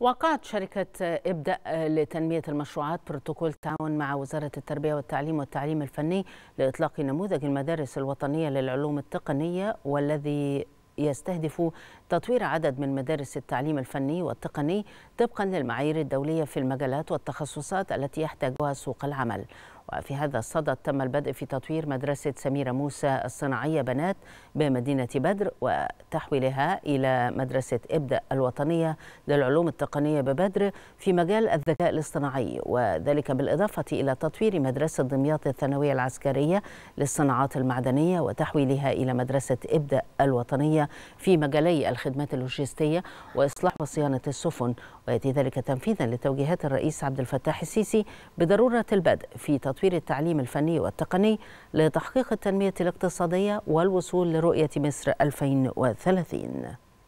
وقعت شركة إبدأ لتنمية المشروعات بروتوكول تعاون مع وزارة التربية والتعليم والتعليم الفني لإطلاق نموذج المدارس الوطنية للعلوم التقنية والذي يستهدف تطوير عدد من مدارس التعليم الفني والتقني طبقا للمعايير الدولية في المجالات والتخصصات التي يحتاجها سوق العمل وفي هذا الصدد تم البدء في تطوير مدرسة سميرة موسى الصناعية بنات بمدينة بدر وتحويلها إلى مدرسة إبدأ الوطنية للعلوم التقنية ببدر في مجال الذكاء الاصطناعي وذلك بالإضافة إلى تطوير مدرسة دمياط الثانوية العسكرية للصناعات المعدنية وتحويلها إلى مدرسة إبدأ الوطنية في مجالي الخدمات اللوجستية وإصلاح وصيانة السفن ويأتي ذلك تنفيذا لتوجيهات الرئيس عبد الفتاح السيسي بضرورة البدء في تطوير وتطوير التعليم الفني والتقني لتحقيق التنمية الاقتصادية والوصول لرؤية مصر 2030